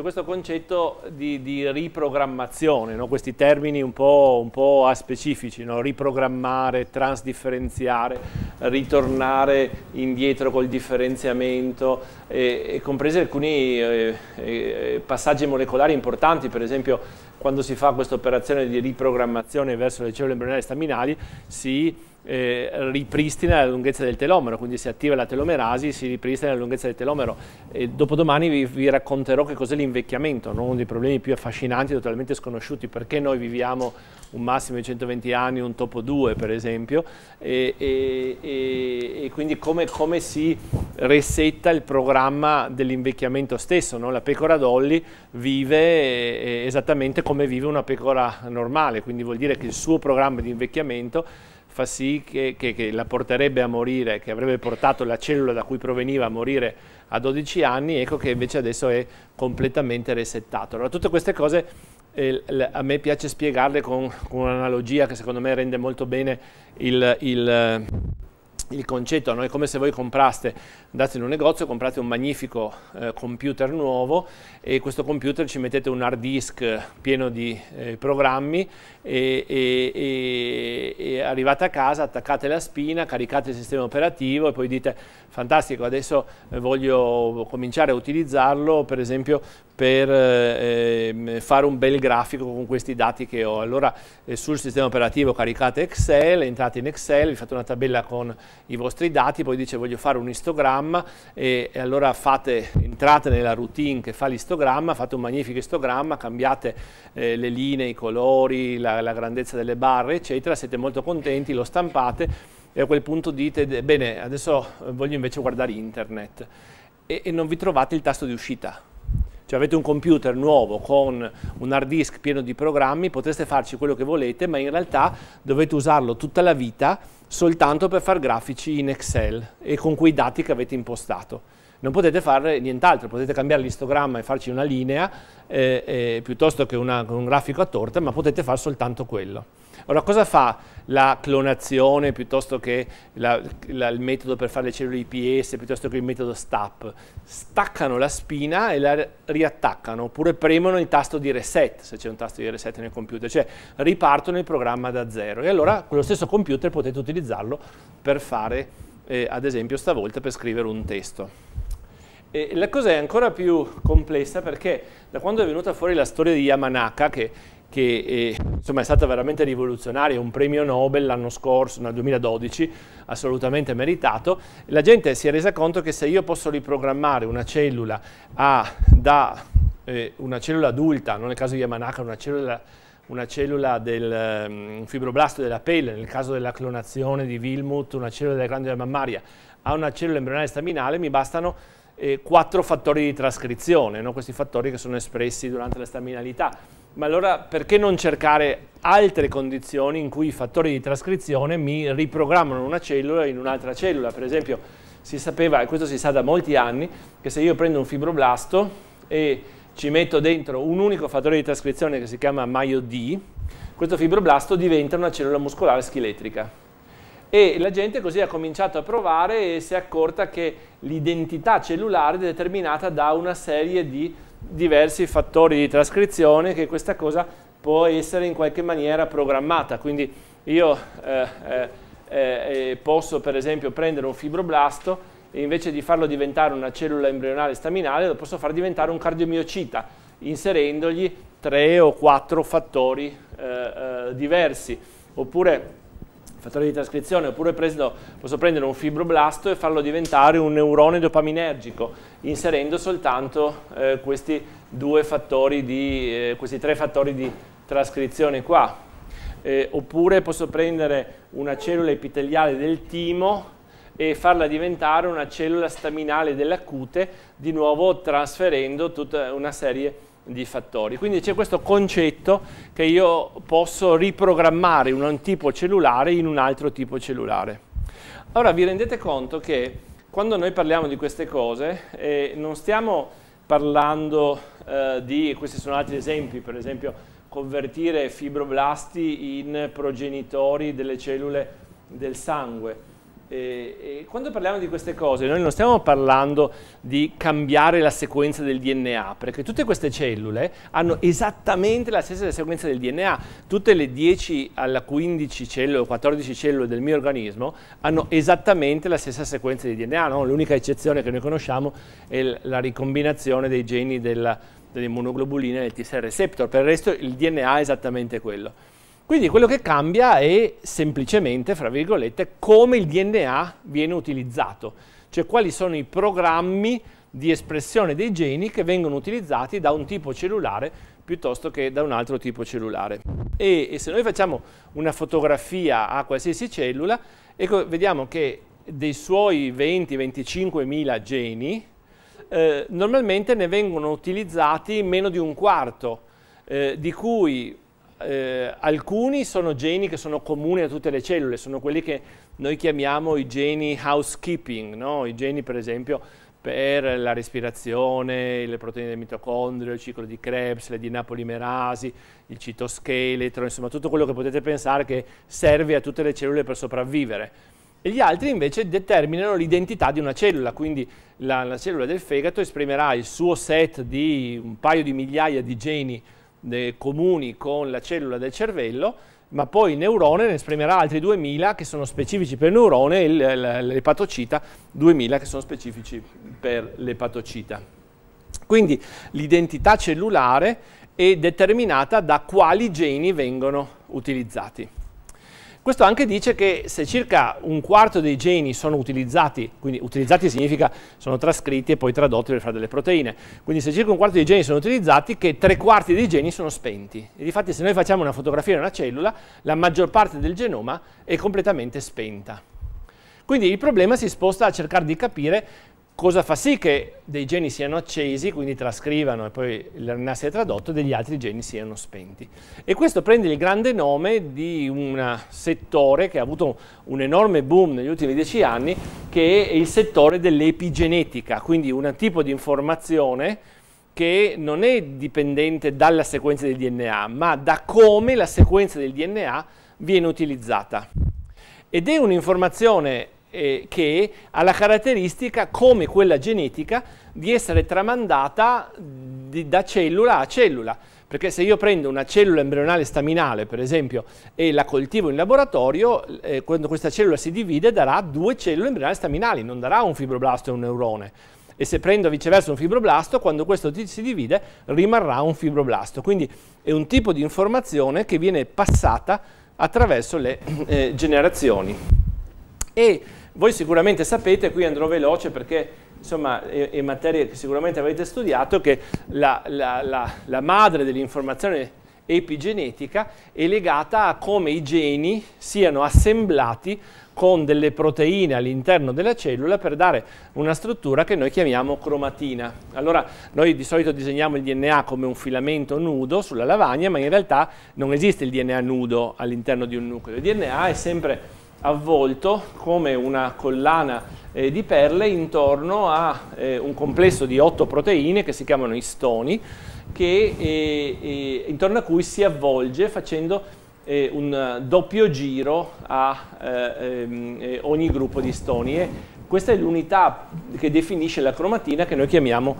c'è questo concetto di, di riprogrammazione, no? questi termini un po', un po aspecifici, no? riprogrammare, transdifferenziare, ritornare indietro col differenziamento, e, e compresi alcuni eh, eh, passaggi molecolari importanti, per esempio quando si fa questa operazione di riprogrammazione verso le cellule embrionali staminali si eh, ripristina la lunghezza del telomero, quindi si attiva la telomerasi, si ripristina la lunghezza del telomero. E dopodomani vi, vi racconterò che cos'è l'invecchiamento, uno dei problemi più affascinanti, totalmente sconosciuti, perché noi viviamo un massimo di 120 anni, un topo 2 per esempio, e, e, e quindi come, come, si resetta il programma dell'invecchiamento stesso. No? La pecora Dolly vive eh, esattamente come vive una pecora normale, quindi vuol dire che il suo programma di invecchiamento fa sì che, che, che, la porterebbe a morire, che avrebbe portato la cellula da cui proveniva a morire a 12 anni, ecco che invece adesso è completamente resettato. Allora tutte queste cose eh, a me piace spiegarle con, con un'analogia che secondo me rende molto bene il, il il concetto, no? è come se voi compraste, andate in un negozio, comprate un magnifico eh, computer nuovo e questo computer ci mettete un hard disk pieno di eh, programmi e, e, e, arrivate a casa, attaccate la spina, caricate il sistema operativo e poi dite fantastico, adesso eh, voglio cominciare a utilizzarlo per esempio per eh, fare un bel grafico con questi dati che ho. Allora eh, sul sistema operativo caricate Excel, entrate in Excel, vi fate una tabella con i vostri dati, poi dice voglio fare un istogramma e, e allora fate, entrate nella routine che fa l'istogramma, fate un magnifico istogramma, cambiate eh, le linee, i colori, la, la grandezza delle barre eccetera, siete molto contenti, lo stampate e a quel punto dite bene adesso eh, voglio invece guardare internet e, e non vi trovate il tasto di uscita cioè avete un computer nuovo con un hard disk pieno di programmi, potreste farci quello che volete, ma in realtà dovete usarlo tutta la vita soltanto per fare grafici in Excel e con quei dati che avete impostato. Non potete fare nient'altro, potete cambiare l'istogramma e farci una linea eh, eh, piuttosto che una, un grafico a torta, ma potete fare soltanto quello. Allora, cosa fa la clonazione piuttosto che la, la, il metodo per fare le cellule IPS, piuttosto che il metodo STAP? Staccano la spina e la riattaccano, oppure premono il tasto di reset, se c'è un tasto di reset nel computer, cioè ripartono il programma da zero. E allora quello stesso computer potete utilizzarlo per fare, eh, ad esempio, stavolta per scrivere un testo. E la cosa è ancora più complessa perché da quando è venuta fuori la storia di Yamanaka, che che eh, insomma, è stata veramente rivoluzionaria, un premio Nobel l'anno scorso, nel 2012, assolutamente meritato. La gente si è resa conto che se io posso riprogrammare una cellula a, da eh, una cellula adulta, non nel caso di Yamanaka, una cellula, una cellula del um, fibroblasto della pelle, nel caso della clonazione di Wilmut, una cellula della glandola mammaria, a una cellula embrionale staminale, mi bastano eh, quattro fattori di trascrizione, no? questi fattori che sono espressi durante la staminalità ma allora perché non cercare altre condizioni in cui i fattori di trascrizione mi riprogrammano una cellula in un'altra cellula? Per esempio, si sapeva, e questo si sa da molti anni, che se io prendo un fibroblasto e ci metto dentro un unico fattore di trascrizione che si chiama MAIO-D, questo fibroblasto diventa una cellula muscolare scheletrica. E la gente così ha cominciato a provare e si è accorta che l'identità cellulare è determinata da una serie di diversi fattori di trascrizione che questa cosa può essere in qualche maniera programmata. Quindi io eh eh, eh, eh, posso per esempio prendere un fibroblasto e invece di farlo diventare una cellula embrionale staminale lo posso far diventare un cardiomiocita inserendogli tre o quattro fattori eh, eh diversi. Oppure fattore di trascrizione, oppure preso, posso prendere un fibroblasto e farlo diventare un neurone dopaminergico, inserendo soltanto eh, questi, di, eh, questi, tre fattori di trascrizione qua. Eh, oppure posso prendere una cellula epiteliale del timo e farla diventare una cellula staminale della cute, di nuovo trasferendo tutta una serie di di fattori. Quindi c'è questo concetto che io posso riprogrammare un tipo cellulare in un altro tipo cellulare. Ora vi rendete conto che quando noi parliamo di queste cose eh, non stiamo parlando eh, di, questi sono altri esempi, per esempio convertire fibroblasti in progenitori delle cellule del sangue e quando parliamo di queste cose, noi non stiamo parlando di cambiare la sequenza del DNA, perché tutte queste cellule hanno esattamente la stessa sequenza del DNA. Tutte le 10 alla 15 cellule, 14 cellule del mio organismo hanno esattamente la stessa sequenza di DNA. No? L'unica eccezione che noi conosciamo è la ricombinazione dei geni della, delle monoglobuline e del T-cell receptor. Per il resto il DNA è esattamente quello. Quindi quello che cambia è semplicemente, fra virgolette, come il DNA viene utilizzato, cioè quali sono i programmi di espressione dei geni che vengono utilizzati da un tipo cellulare piuttosto che da un altro tipo cellulare. E, e se noi facciamo una fotografia a qualsiasi cellula, ecco, vediamo che dei suoi 20-25 mila geni, eh, normalmente ne vengono utilizzati meno di un quarto, eh, di cui eh, alcuni sono geni che sono comuni a tutte le cellule, sono quelli che noi chiamiamo i geni housekeeping, no? i geni per esempio per la respirazione, le proteine del mitocondrio, il ciclo di Krebs, le dinapolimerasi, il citoscheletro, insomma tutto quello che potete pensare che serve a tutte le cellule per sopravvivere. E gli altri invece determinano l'identità di una cellula, quindi la, la cellula del fegato esprimerà il suo set di un paio di migliaia di geni eh, comuni con la cellula del cervello, ma poi il neurone ne esprimerà altri 2000 che sono specifici per il neurone e l'epatocita 2000 che sono specifici per l'epatocita. Quindi l'identità cellulare è determinata da quali geni vengono utilizzati. Questo anche dice che se circa un quarto dei geni sono utilizzati, quindi utilizzati significa sono trascritti e poi tradotti per fare delle proteine, quindi se circa un quarto dei geni sono utilizzati, che tre quarti dei geni sono spenti. E difatti se noi facciamo una fotografia di una cellula, la maggior parte del genoma è completamente spenta. Quindi il problema si sposta a cercare di capire cosa fa sì che dei geni siano accesi, quindi trascrivano e poi l'RNA sia tradotto, e degli altri geni siano spenti. E questo prende il grande nome di un settore che ha avuto un enorme boom negli ultimi dieci anni, che è il settore dell'epigenetica, quindi un tipo di informazione che non è dipendente dalla sequenza del DNA, ma da come la sequenza del DNA viene utilizzata. Ed è un'informazione eh, che ha la caratteristica, come quella genetica, di essere tramandata di, da cellula a cellula. Perché se io prendo una cellula embrionale staminale, per esempio, e la coltivo in laboratorio, eh, quando questa cellula si divide darà due cellule embrionali staminali, non darà un fibroblasto e un neurone e se prendo viceversa un fibroblasto, quando questo si divide rimarrà un fibroblasto. Quindi è un tipo di informazione che viene passata attraverso le eh, generazioni. E voi sicuramente sapete, qui andrò veloce perché insomma è, è materia che sicuramente avete studiato, che la, la, la, la madre dell'informazione epigenetica è legata a come i geni siano assemblati con delle proteine all'interno della cellula per dare una struttura che noi chiamiamo cromatina. Allora noi di solito disegniamo il DNA come un filamento nudo sulla lavagna, ma in realtà non esiste il DNA nudo all'interno di un nucleo. Il DNA è sempre avvolto come una collana eh, di perle intorno a eh, un complesso di otto proteine che si chiamano istoni, che, eh, eh intorno a cui si avvolge facendo eh, un doppio giro a eh, ehm, ogni gruppo di istoni. E questa è l'unità che definisce la cromatina che noi chiamiamo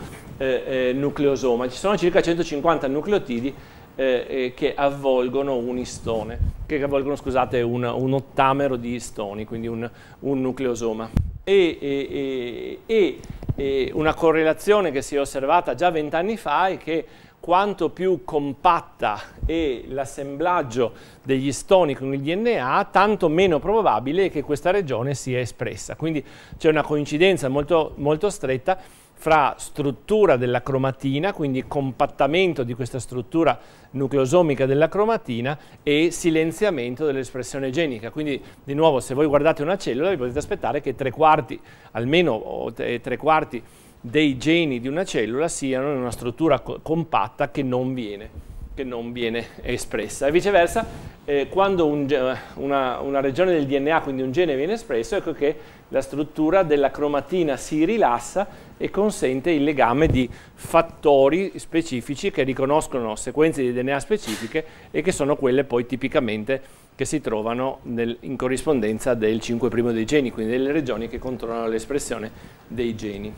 nucleosoma. Ci sono circa 150 nucleotidi eh, eh, che avvolgono un istone, che avvolgono scusate, un, un ottamero di istoni, quindi un, un nucleosoma. E, e, e, e, una correlazione che si è osservata già vent'anni fa è che quanto più compatta è l'assemblaggio degli istoni con il DNA, tanto meno probabile che questa regione sia espressa. Quindi c'è una coincidenza molto, molto stretta fra struttura della cromatina, quindi compattamento di questa struttura nucleosomica della cromatina e silenziamento dell'espressione genica. Quindi di nuovo se voi guardate una cellula vi potete aspettare che tre quarti, almeno tre quarti dei geni di una cellula siano in una struttura compatta che non viene che non viene espressa e viceversa eh, quando un, una, una, regione del DNA, quindi un gene viene espresso, ecco che la struttura della cromatina si rilassa e consente il legame di fattori specifici che riconoscono sequenze di DNA specifiche e che sono quelle poi tipicamente che si trovano nel, in corrispondenza del 5' dei geni, quindi delle regioni che controllano l'espressione dei geni.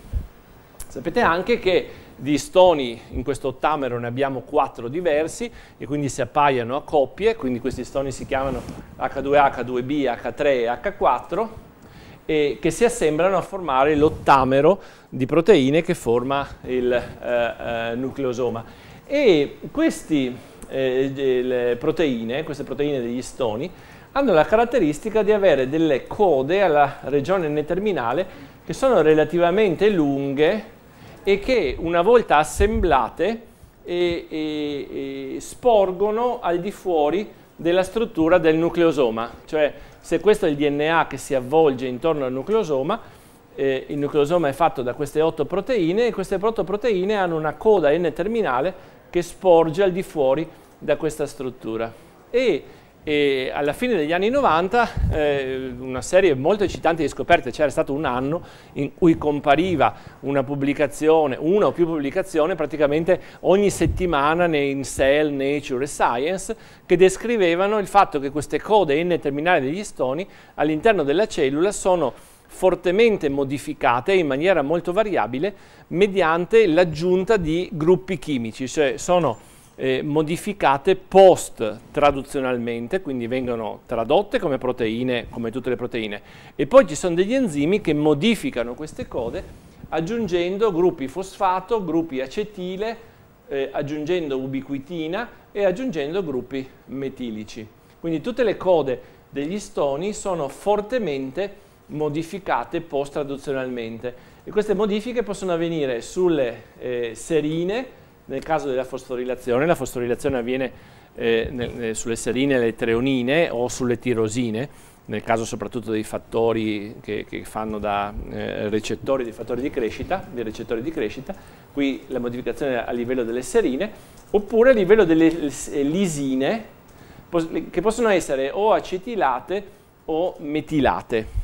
Sapete anche che di stoni, in questo ottamero ne abbiamo quattro diversi e quindi si appaiono a coppie, quindi questi stoni si chiamano H2H, 2B, H3 e H4 e che si assemblano a formare l'ottamero di proteine che forma il eh, eh nucleosoma. E questi, eh, proteine, queste proteine degli stoni hanno la caratteristica di avere delle code alla regione N-terminale che sono relativamente lunghe e che una volta assemblate e, e, e sporgono al di fuori della struttura del nucleosoma, cioè se questo è il DNA che si avvolge intorno al nucleosoma, eh, il nucleosoma è fatto da queste otto proteine e queste otto proteine hanno una coda N-terminale che sporge al di fuori da questa struttura. E e alla fine degli anni 90 eh, una serie molto eccitante di scoperte, c'era stato un anno in cui compariva una pubblicazione, una o più pubblicazioni praticamente ogni settimana in Cell, Nature e Science che descrivevano il fatto che queste code N terminali degli stoni all'interno della cellula sono fortemente modificate in maniera molto variabile mediante l'aggiunta di gruppi chimici, cioè sono eh, modificate post traduzionalmente, quindi vengono tradotte come proteine, come tutte le proteine. E poi ci sono degli enzimi che modificano queste code aggiungendo gruppi fosfato, gruppi acetile, eh, aggiungendo ubiquitina e aggiungendo gruppi metilici. Quindi tutte le code degli stoni sono fortemente modificate post traduzionalmente e queste modifiche possono avvenire sulle eh, serine, nel caso della fosforilazione, la fosforilazione avviene eh, nel, eh, sulle serine, le treonine o sulle tirosine, nel caso soprattutto dei fattori che, che fanno da eh, recettori, dei fattori di crescita, dei recettori di crescita, qui la modificazione a livello delle serine, oppure a livello delle eh, lisine, che possono essere o acetilate o metilate.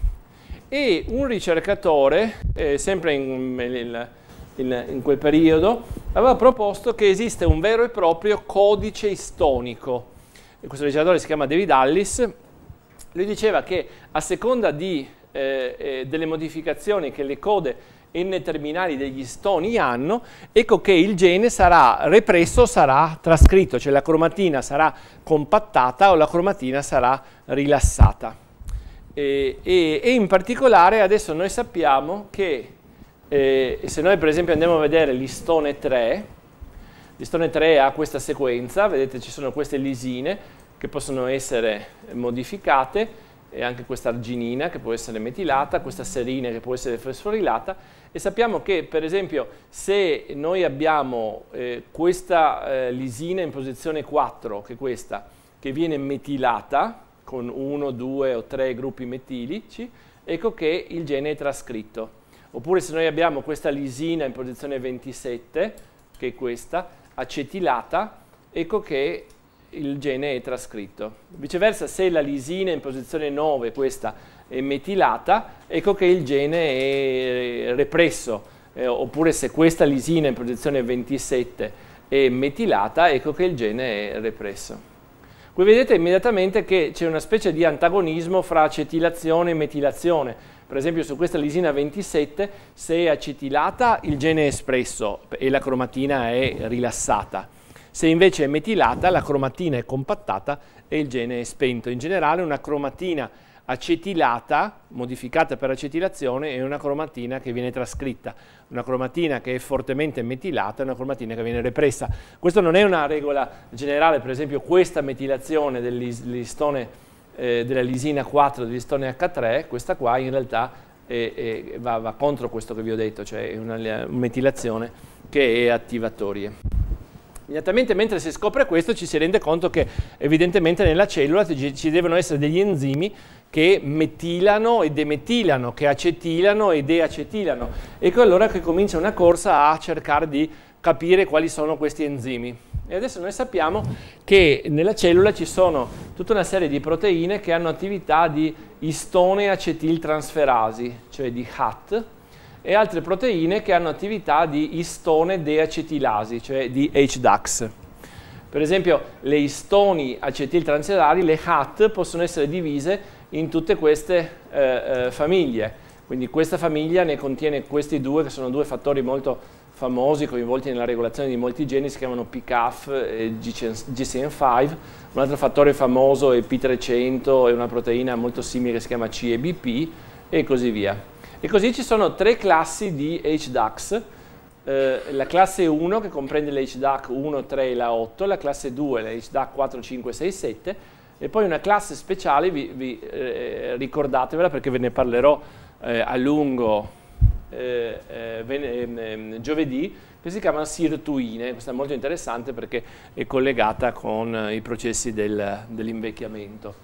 E un ricercatore, eh, sempre in, in, in quel periodo, aveva proposto che esiste un vero e proprio codice istonico. Questo legislatore si chiama David Allis. Lui diceva che a seconda di, eh, eh delle modificazioni che le code n-terminali degli stoni hanno, ecco che il gene sarà represso, sarà trascritto, cioè la cromatina sarà compattata o la cromatina sarà rilassata. E, e, e in particolare adesso noi sappiamo che eh, se noi per esempio andiamo a vedere listone 3, listone 3 ha questa sequenza, vedete ci sono queste lisine che possono essere modificate e anche questa arginina che può essere metilata, questa serina che può essere fosforilata e sappiamo che per esempio se noi abbiamo eh, questa eh, lisina in posizione 4, che è questa, che viene metilata con 1, 2 o 3 gruppi metilici, ecco che il gene è trascritto. Oppure se noi abbiamo questa lisina in posizione 27, che è questa, acetilata, ecco che il gene è trascritto. Viceversa, se la lisina in posizione 9, questa, è metilata, ecco che il gene è represso. Eh, oppure se questa lisina in posizione 27 è metilata, ecco che il gene è represso. Qui vedete immediatamente che c'è una specie di antagonismo fra acetilazione e metilazione per esempio su questa lisina 27 se è acetilata il gene è espresso e la cromatina è rilassata. Se invece è metilata la cromatina è compattata e il gene è spento. In generale una cromatina acetilata, modificata per acetilazione, è una cromatina che viene trascritta. Una cromatina che è fortemente metilata è una cromatina che viene repressa. Questa non è una regola generale, per esempio questa metilazione del listone eh, della lisina 4 dell'Estonia H3, questa qua in realtà è, è, va, va, contro questo che vi ho detto, cioè è una eh, metilazione che è attivatoria. Immediatamente mentre si scopre questo ci si rende conto che evidentemente nella cellula ci devono essere degli enzimi che metilano e demetilano, che acetilano e deacetilano. Ecco allora che comincia una corsa a cercare di capire quali sono questi enzimi. E adesso noi sappiamo che nella cellula ci sono tutta una serie di proteine che hanno attività di istone acetiltransferasi, cioè di HAT, e altre proteine che hanno attività di istone deacetilasi, cioè di HDAX. Per esempio le istoni acetiltransferali, le HAT, possono essere divise in tutte queste eh, eh, famiglie. Quindi questa famiglia ne contiene questi due, che sono due fattori molto importanti famosi coinvolti nella regolazione di molti geni si chiamano PCAF e GCN5, un altro fattore famoso è P300 e una proteina molto simile che si chiama CEBP e così via. E così ci sono tre classi di HDAX, eh, la classe 1 che comprende le HDAC 1, 3 e la 8, la classe 2 le HDAC 4, 5, 6, 7 e poi una classe speciale, vi, vi eh, ricordatevela perché ve ne parlerò eh, a lungo eh, eh, ehm, ehm, giovedì che si chiama sirtuine, questa è molto interessante perché è collegata con eh, i processi del, dell'invecchiamento.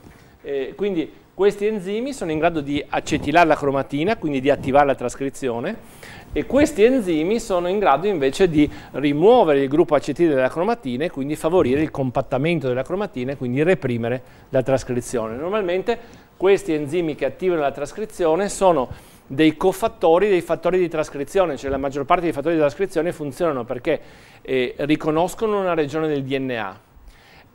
Eh, quindi questi enzimi sono in grado di acetilare la cromatina, quindi di attivare la trascrizione, e questi enzimi sono in grado invece di rimuovere il gruppo acetile della cromatina e quindi favorire il compattamento della cromatina e quindi reprimere la trascrizione. Normalmente questi enzimi che attivano la trascrizione sono dei cofattori dei fattori di trascrizione, cioè la maggior parte dei fattori di trascrizione funzionano perché eh, riconoscono una regione del DNA,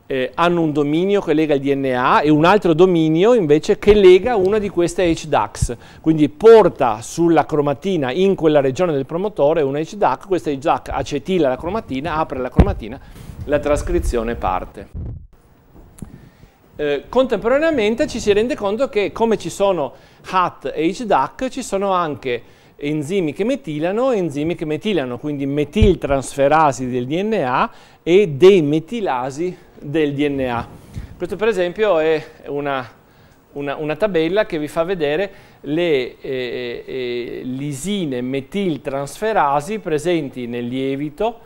eh, hanno un dominio che lega il DNA e un altro dominio invece che lega una di queste HDAX, quindi porta sulla cromatina in quella regione del promotore una HDAC, questa HDAC acetila la cromatina, apre la cromatina, la trascrizione parte. Eh, contemporaneamente ci si rende conto che come ci sono HAT e HDAC ci sono anche enzimi che metilano e enzimi che metilano, quindi metiltransferasi del DNA e demetilasi del DNA. Questo per esempio è una, una, una tabella che vi fa vedere le eh, eh, eh lisine metiltransferasi presenti nel lievito,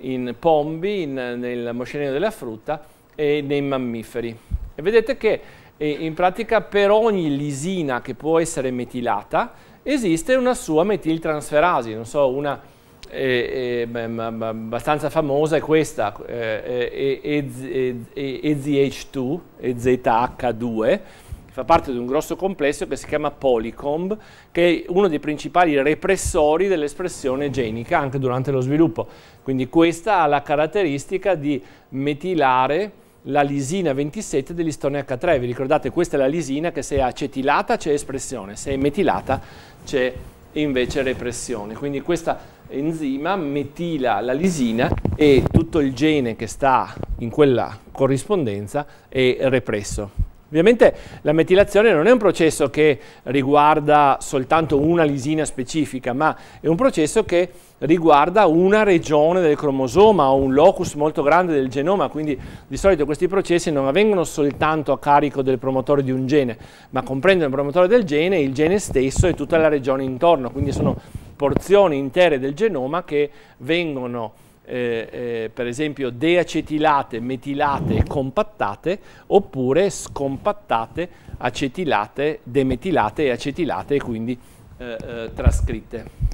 in pombi, in, nel moscerino della frutta e nei mammiferi. E vedete che eh, in pratica per ogni lisina che può essere metilata esiste una sua metiltransferasi, non so, una eh, eh, abbastanza famosa è questa, EZH2, EZH2, eh, fa parte di un grosso complesso che si chiama Polycomb, che è uno dei principali repressori dell'espressione genica anche durante lo sviluppo. Quindi questa ha la caratteristica di metilare la lisina 27 dell'istone H3. Vi ricordate, questa è la lisina che se è acetilata c'è espressione, se è metilata c'è invece repressione. Quindi questa enzima metila la lisina e tutto il gene che sta in quella corrispondenza è represso. Ovviamente la metilazione non è un processo che riguarda soltanto una lisina specifica, ma è un processo che riguarda una regione del cromosoma o un locus molto grande del genoma, quindi di solito questi processi non avvengono soltanto a carico del promotore di un gene, ma comprendono il promotore del gene, il gene stesso e tutta la regione intorno, quindi sono porzioni intere del genoma che vengono eh, eh, per esempio deacetilate, metilate e compattate oppure scompattate, acetilate, demetilate e acetilate e quindi eh, eh trascritte.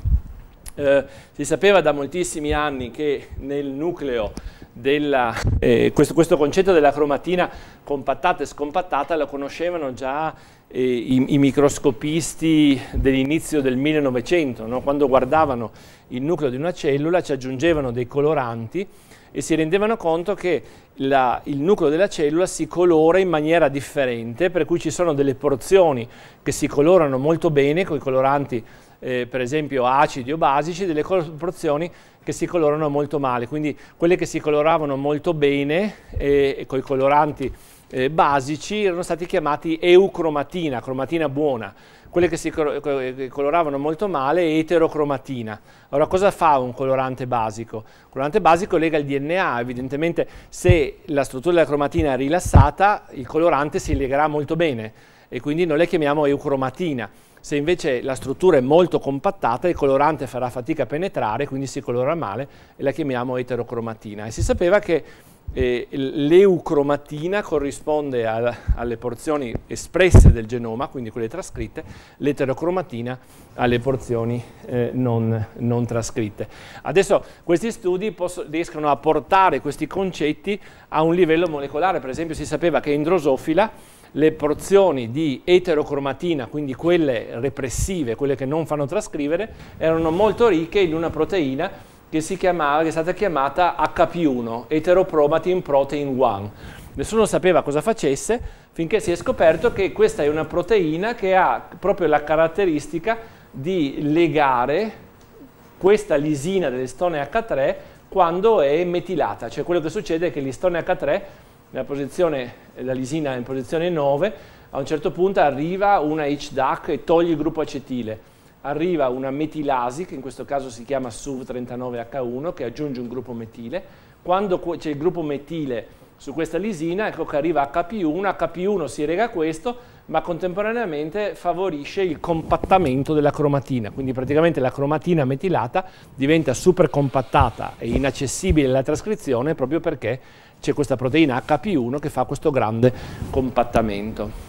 Eh, si sapeva da moltissimi anni che nel nucleo della, eh, questo, questo concetto della cromatina compattata e scompattata lo conoscevano già i, i, microscopisti dell'inizio del 1900, no? quando guardavano il nucleo di una cellula ci aggiungevano dei coloranti e si rendevano conto che la, il nucleo della cellula si colora in maniera differente, per cui ci sono delle porzioni che si colorano molto bene con i coloranti eh, per esempio acidi o basici, delle porzioni che si colorano molto male, quindi quelle che si coloravano molto bene eh, con i coloranti eh, basici erano stati chiamati eucromatina, cromatina buona, quelle che si coloravano molto male eterocromatina. Allora cosa fa un colorante basico? Il colorante basico lega il DNA, evidentemente se la struttura della cromatina è rilassata il colorante si legherà molto bene e quindi noi le chiamiamo eucromatina. Se invece la struttura è molto compattata il colorante farà fatica a penetrare, quindi si colora male e la chiamiamo eterocromatina. E si sapeva che l'eucromatina corrisponde a, alle porzioni espresse del genoma, quindi quelle trascritte, l'eterocromatina alle porzioni eh, non, non, trascritte. Adesso questi studi posso, riescono a portare questi concetti a un livello molecolare, per esempio si sapeva che in drosofila le porzioni di eterocromatina, quindi quelle repressive, quelle che non fanno trascrivere, erano molto ricche in una proteina che, chiamava, che è stata chiamata HP1, Heterochromatin Protein 1. Nessuno sapeva cosa facesse finché si è scoperto che questa è una proteina che ha proprio la caratteristica di legare questa lisina dell'istone H3 quando è metilata, cioè quello che succede è che l'istone H3, la lisina in posizione 9, a un certo punto arriva una HDAC e toglie il gruppo acetile arriva una metilasi, che in questo caso si chiama SUV39H1, che aggiunge un gruppo metile. Quando c'è il gruppo metile su questa lisina, ecco che arriva HP1, HP1 si rega questo, ma contemporaneamente favorisce il compattamento della cromatina, quindi praticamente la cromatina metilata diventa super compattata e inaccessibile alla trascrizione proprio perché c'è questa proteina HP1 che fa questo grande compattamento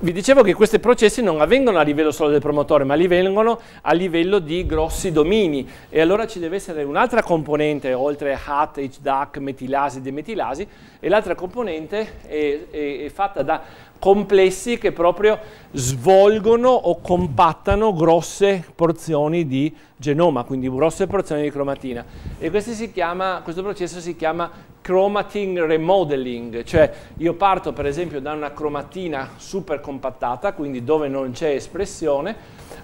vi dicevo che questi processi non avvengono a livello solo del promotore, ma li avvengono a livello di grossi domini e allora ci deve essere un'altra componente oltre HAT, HDAC, metilasi, demetilasi e l'altra componente è, è, è fatta da complessi che proprio svolgono o compattano grosse porzioni di genoma, quindi grosse porzioni di cromatina. E chiama, questo processo si chiama chromatin remodeling, cioè io parto per esempio da una cromatina super compattata, quindi dove non c'è espressione,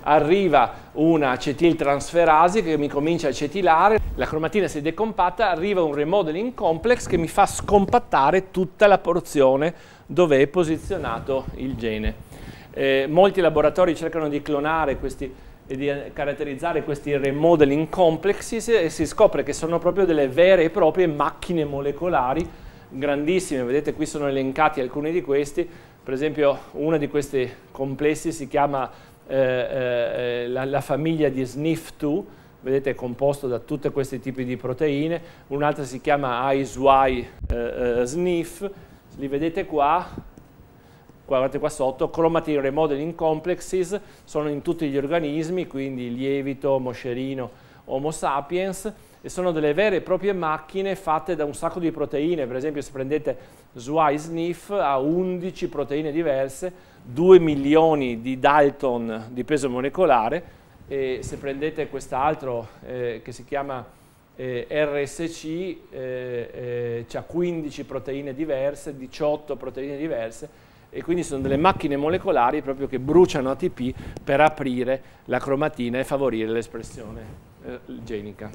arriva una acetiltrasferasi che mi comincia a acetilare, la cromatina si decompatta, arriva un remodeling complex che mi fa scompattare tutta la porzione dove è posizionato il gene. Eh, molti laboratori cercano di clonare questi, e di eh, caratterizzare questi remodeling complexes e si scopre che sono proprio delle vere e proprie macchine molecolari grandissime, vedete qui sono elencati alcuni di questi, per esempio uno di questi complessi si chiama eh, eh, la, la, famiglia di SNF2, vedete è composto da tutti questi tipi di proteine, un'altra si chiama ISY eh, eh SNF, li vedete qua, guardate qua sotto, chromatin remodeling complexes, sono in tutti gli organismi, quindi lievito, moscerino, homo sapiens, e sono delle vere e proprie macchine fatte da un sacco di proteine, per esempio se prendete SWI Sniff ha 11 proteine diverse, 2 milioni di Dalton di peso molecolare, e se prendete quest'altro eh, che si chiama eh, RSC eh, eh, ha 15 proteine diverse, 18 proteine diverse e quindi sono delle macchine molecolari proprio che bruciano ATP per aprire la cromatina e favorire l'espressione eh, genica.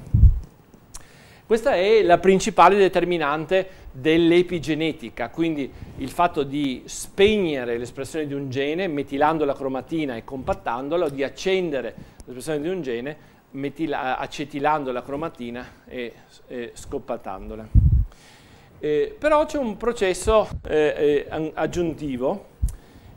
Questa è la principale determinante dell'epigenetica, quindi il fatto di spegnere l'espressione di un gene metilando la cromatina e compattandola o di accendere l'espressione di un gene metila, acetilando la cromatina e, e scoppatandola. Eh, però c'è un processo eh, eh aggiuntivo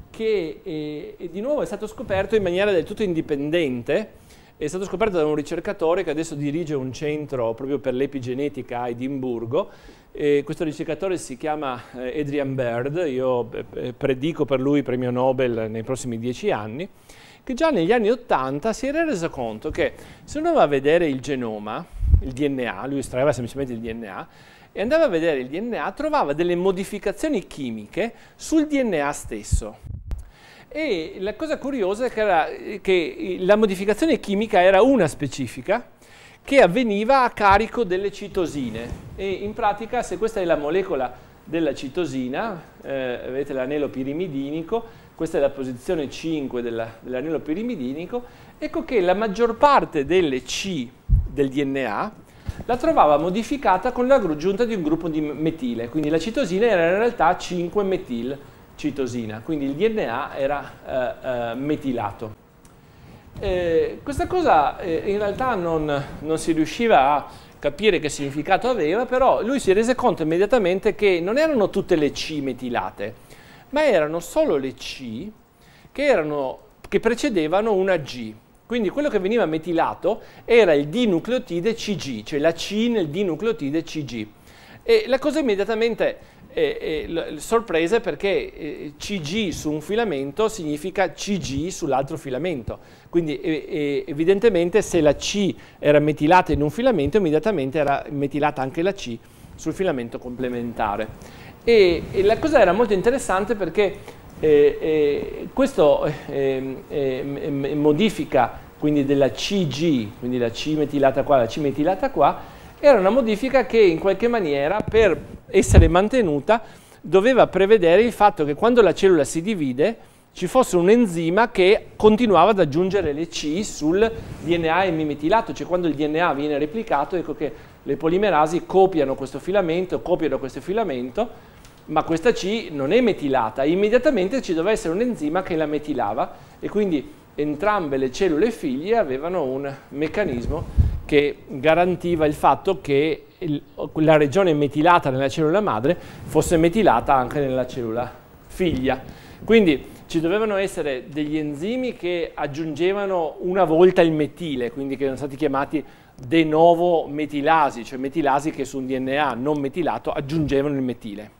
che eh, di nuovo è stato scoperto in maniera del tutto indipendente, è stato scoperto da un ricercatore che adesso dirige un centro proprio per l'epigenetica a Edimburgo. Eh, questo ricercatore si chiama eh, Adrian Baird, io eh, predico per lui il premio Nobel nei prossimi dieci anni che già negli anni 80 si era reso conto che se uno va a vedere il genoma, il DNA, lui estraeva semplicemente il DNA, e andava a vedere il DNA, trovava delle modificazioni chimiche sul DNA stesso. E la cosa curiosa è che, era, che la modificazione chimica era una specifica, che avveniva a carico delle citosine. E in pratica, se questa è la molecola della citosina, eh, vedete l'anello pirimidinico, questa è la posizione 5 dell'anello pirimidinico, ecco che la maggior parte delle C del DNA la trovava modificata con l'aggiunta di un gruppo di metile, quindi la citosina era in realtà 5-metil citosina, quindi il DNA era eh, eh, metilato. Eh, questa cosa eh, in realtà non, non si riusciva a capire che significato aveva, però lui si rese conto immediatamente che non erano tutte le C metilate, ma erano solo le C che, erano, che precedevano una G. Quindi quello che veniva metilato era il dinucleotide CG, cioè la C nel dinucleotide CG. E la cosa immediatamente eh, eh, sorprese perché eh, CG su un filamento significa CG sull'altro filamento. Quindi evidentemente se la C era metilata in un filamento, immediatamente era metilata anche la C sul filamento complementare. E, e la cosa era molto interessante perché eh, eh, questo eh, modifica quindi della CG, quindi la C metilata qua, la C metilata qua, era una modifica che in qualche maniera per essere mantenuta doveva prevedere il fatto che quando la cellula si divide ci fosse un enzima che continuava ad aggiungere le C sul DNA emimetilato, cioè quando il DNA viene replicato ecco che le polimerasi copiano questo filamento, copiano questo filamento, ma questa C non è metilata, immediatamente ci doveva essere un enzima che la metilava e quindi entrambe le cellule figlie avevano un meccanismo che garantiva il fatto che il, la regione metilata nella cellula madre fosse metilata anche nella cellula figlia. Quindi ci dovevano essere degli enzimi che aggiungevano una volta il metile, quindi che erano stati chiamati de novo metilasi, cioè metilasi che su un DNA non metilato aggiungevano il metile,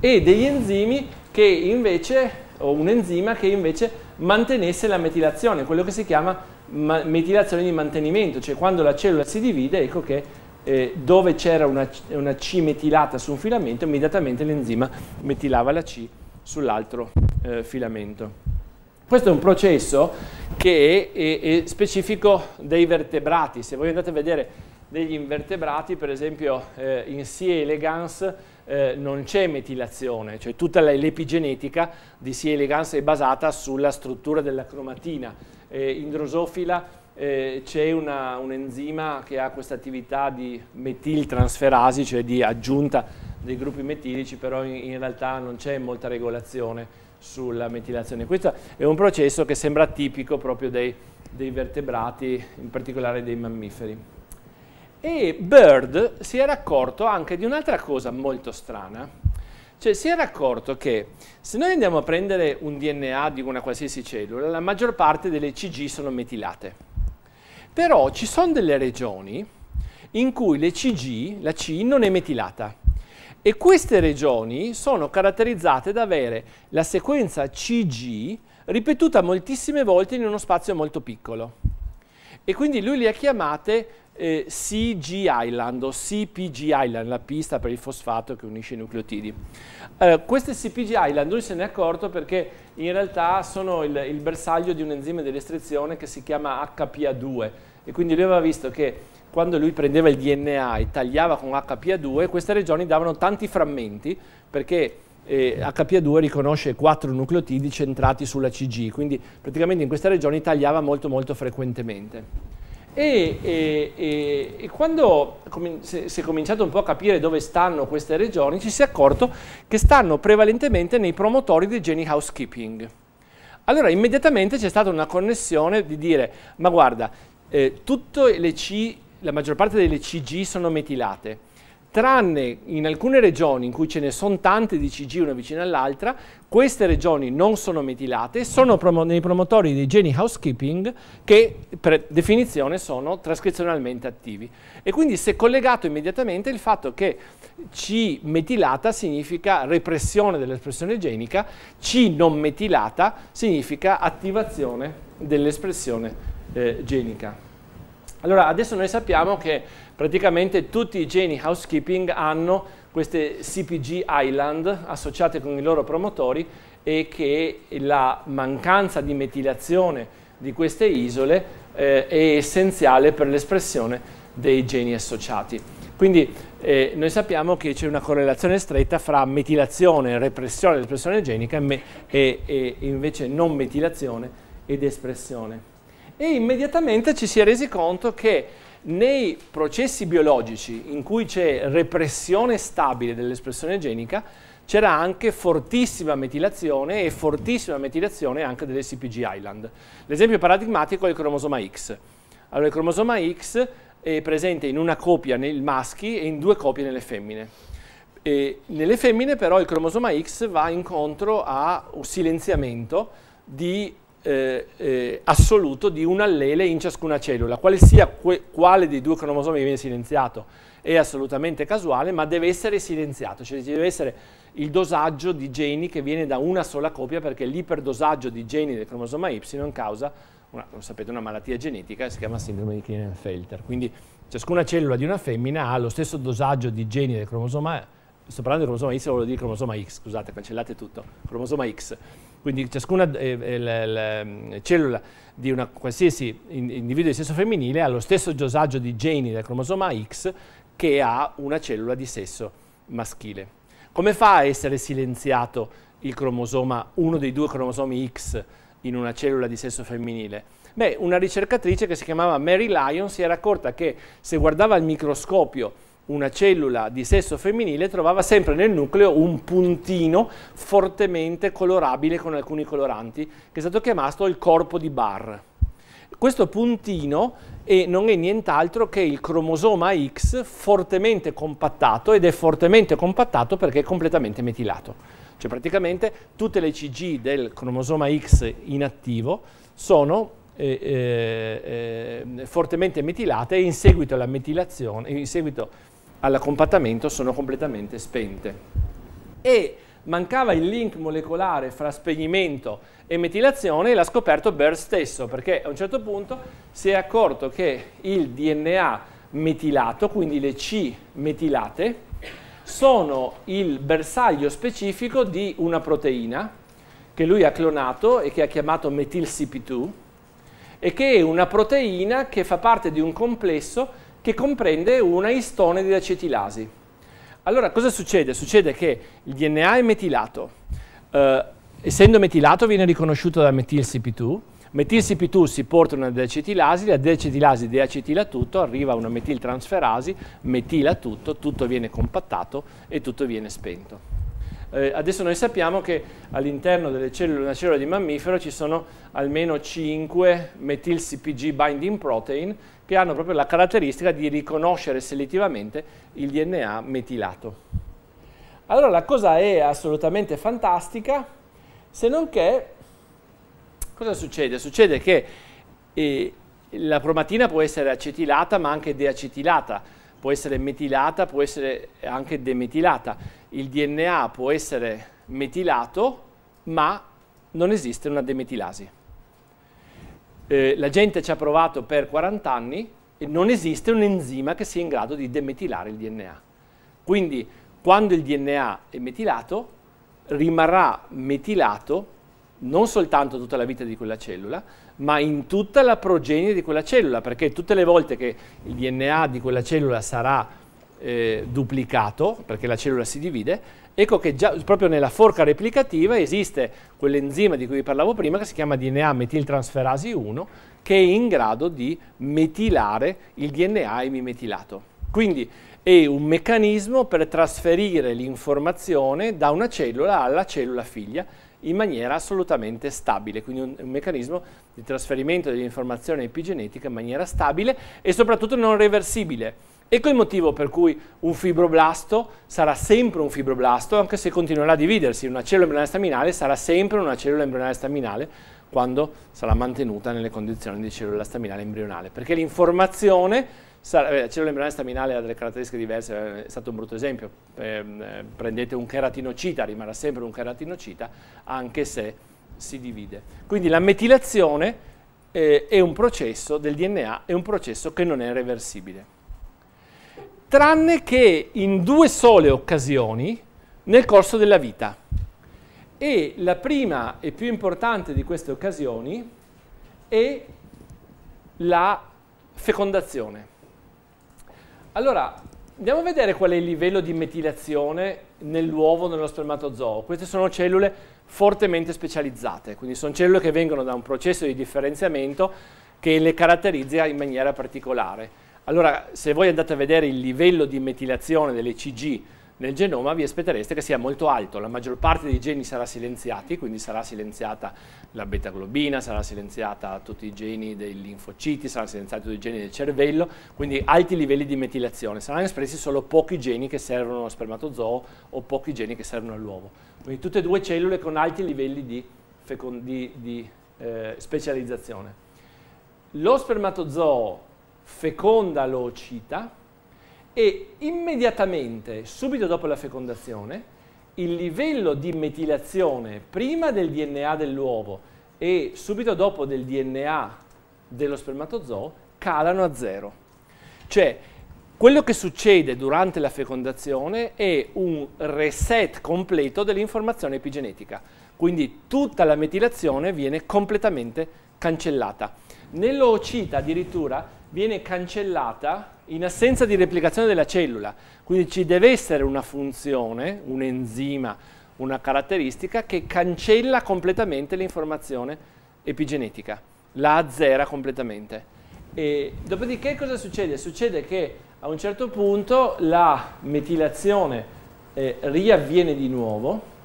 e degli enzimi che invece, o un enzima che invece mantenesse la metilazione, quello che si chiama metilazione di mantenimento, cioè quando la cellula si divide, ecco che eh, dove c'era una, una C metilata su un filamento, immediatamente l'enzima metilava la C sull'altro eh, filamento. Questo è un processo che è, è specifico dei vertebrati. Se voi andate a vedere degli invertebrati, per esempio eh, in C. elegans eh, non c'è metilazione, cioè tutta l'epigenetica di C. elegans è basata sulla struttura della cromatina. Eh, in Drosofila eh, c'è un enzima che ha questa attività di metiltransferasi, cioè di aggiunta dei gruppi metilici, però in, in realtà non c'è molta regolazione sulla metilazione. Questo è un processo che sembra tipico proprio dei, dei vertebrati, in particolare dei mammiferi. E Bird si era accorto anche di un'altra cosa molto strana, cioè si era accorto che se noi andiamo a prendere un DNA di una qualsiasi cellula, la maggior parte delle CG sono metilate. Però ci sono delle regioni in cui le CG, la C, non è metilata. E queste regioni sono caratterizzate da avere la sequenza CG ripetuta moltissime volte in uno spazio molto piccolo. E quindi lui le ha chiamate eh, CG Island o CPG Island, la pista per il fosfato che unisce i nucleotidi. Eh, queste CPG Island lui se ne è accorto perché in realtà sono il, il bersaglio di un enzima di restrizione che si chiama HPA2 e quindi lui aveva visto che quando lui prendeva il DNA e tagliava con HPA2, queste regioni davano tanti frammenti perché eh, HPA2 riconosce quattro nucleotidi centrati sulla CG, quindi praticamente in queste regioni tagliava molto molto frequentemente. E, e, e, e quando si è cominciato un po' a capire dove stanno queste regioni, ci si è accorto che stanno prevalentemente nei promotori dei geni housekeeping. Allora immediatamente c'è stata una connessione di dire, ma guarda, eh, tutte le C la maggior parte delle CG sono metilate, tranne in alcune regioni in cui ce ne sono tante di CG una vicina all'altra, queste regioni non sono metilate, sono promo nei promotori dei geni housekeeping che per definizione sono trascrizionalmente attivi. E quindi si è collegato immediatamente il fatto che C metilata significa repressione dell'espressione genica, C non metilata significa attivazione dell'espressione eh, genica. Allora adesso noi sappiamo che praticamente tutti i geni housekeeping hanno queste CPG island associate con i loro promotori e che la mancanza di metilazione di queste isole eh, è essenziale per l'espressione dei geni associati. Quindi eh, noi sappiamo che c'è una correlazione stretta fra metilazione, repressione dell'espressione genica e, e, e invece non metilazione ed espressione e immediatamente ci si è resi conto che nei processi biologici in cui c'è repressione stabile dell'espressione genica c'era anche fortissima metilazione e fortissima metilazione anche delle CPG island. L'esempio paradigmatico è il cromosoma X. Allora il cromosoma X è presente in una copia nei maschi e in due copie nelle femmine. E nelle femmine però il cromosoma X va incontro a un silenziamento di eh, eh, assoluto di un allele in ciascuna cellula. Quale sia quale dei due cromosomi viene silenziato è assolutamente casuale, ma deve essere silenziato, cioè deve essere il dosaggio di geni che viene da una sola copia perché l'iperdosaggio di geni del cromosoma Y causa, una, sapete, una malattia genetica, si chiama sindrome di Klinefelter. Quindi ciascuna cellula di una femmina ha lo stesso dosaggio di geni del cromosoma sto parlando di cromosoma Y, volevo dire cromosoma X, scusate, cancellate tutto, cromosoma X quindi ciascuna eh, eh la, la, mm, cellula di una qualsiasi individuo di sesso femminile ha lo stesso dosaggio di geni del cromosoma X che ha una cellula di sesso maschile. Come fa a essere silenziato il cromosoma, uno dei due cromosomi X in una cellula di sesso femminile? Beh, una ricercatrice che si chiamava Mary Lyon si era accorta che se guardava al microscopio una cellula di sesso femminile trovava sempre nel nucleo un puntino fortemente colorabile con alcuni coloranti, che è stato chiamato il corpo di Barr. Questo puntino è, non è nient'altro che il cromosoma X fortemente compattato ed è fortemente compattato perché è completamente metilato. Cioè praticamente tutte le CG del cromosoma X inattivo sono eh, eh, eh, fortemente metilate e in seguito alla metilazione, in seguito all'accompattamento sono completamente spente. E mancava il link molecolare fra spegnimento e metilazione e l'ha scoperto Baer stesso, perché a un certo punto si è accorto che il DNA metilato, quindi le C metilate, sono il bersaglio specifico di una proteina che lui ha clonato e che ha chiamato metil cp 2 e che è una proteina che fa parte di un complesso che comprende una istone di acetilasi. Allora cosa succede? Succede che il DNA è metilato, eh, essendo metilato viene riconosciuto da metil cp 2 metil cp 2 si porta una deacetilasi, la deacetilasi deacetila tutto, arriva una metiltransferasi, metila tutto, tutto viene compattato e tutto viene spento. Eh, adesso noi sappiamo che all'interno delle cellule, una cellula di mammifero ci sono almeno 5 metil CPG binding protein che hanno proprio la caratteristica di riconoscere selettivamente il DNA metilato. Allora la cosa è assolutamente fantastica, se non che cosa succede? Succede che eh, la cromatina può essere acetilata ma anche deacetilata, può essere metilata, può essere anche demetilata. Il DNA può essere metilato ma non esiste una demetilasi eh, la gente ci ha provato per 40 anni e non esiste un enzima che sia in grado di demetilare il DNA. Quindi quando il DNA è metilato, rimarrà metilato non soltanto tutta la vita di quella cellula, ma in tutta la progenie di quella cellula, perché tutte le volte che il DNA di quella cellula sarà eh, duplicato, perché la cellula si divide, Ecco che già proprio nella forca replicativa esiste quell'enzima di cui vi parlavo prima che si chiama DNA metiltransferasi 1 che è in grado di metilare il DNA imimetilato. Quindi è un meccanismo per trasferire l'informazione da una cellula alla cellula figlia in maniera assolutamente stabile, quindi un, un meccanismo di trasferimento dell'informazione epigenetica in maniera stabile e soprattutto non reversibile Ecco il motivo per cui un fibroblasto sarà sempre un fibroblasto, anche se continuerà a dividersi. Una cellula embrionale staminale sarà sempre una cellula embrionale staminale quando sarà mantenuta nelle condizioni di cellula staminale embrionale. Perché l'informazione, eh, la cellula embrionale staminale ha delle caratteristiche diverse, eh, è stato un brutto esempio. Ehm, eh, prendete un cheratinocita, rimarrà sempre un cheratinocita, anche se si divide. Quindi la metilazione è un processo del DNA, è un processo che non è reversibile tranne che in due sole occasioni nel corso della vita. E la prima e più importante di queste occasioni è la fecondazione. Allora, andiamo a vedere qual è il livello di metilazione nell'uovo, nello spermatozoo. Queste sono cellule fortemente specializzate, quindi sono cellule che vengono da un processo di differenziamento che le caratterizza in maniera particolare. Allora, se voi andate a vedere il livello di metilazione delle CG nel genoma vi aspettereste che sia molto alto, la maggior parte dei geni sarà silenziati, quindi sarà silenziata la beta globina, sarà silenziata tutti i geni dei linfociti, saranno silenziati tutti i geni del cervello, quindi alti livelli di metilazione, saranno espressi solo pochi geni che servono allo spermatozoo o pochi geni che servono all'uovo. Quindi tutte e due cellule con alti livelli di, di, di eh, specializzazione. Lo spermatozoo feconda lo e immediatamente, subito dopo la fecondazione, il livello di metilazione prima del DNA dell'uovo e subito dopo del DNA dello spermatozoo calano a zero. Cioè, quello che succede durante la fecondazione è un reset completo dell'informazione epigenetica, quindi tutta la metilazione viene completamente cancellata. Nell'oocita addirittura viene cancellata in assenza di replicazione della cellula. Quindi ci deve essere una funzione, un enzima, una caratteristica che cancella completamente l'informazione epigenetica, la azzera completamente. E dopodiché cosa succede? Succede che a un certo punto la metilazione eh, riavviene di nuovo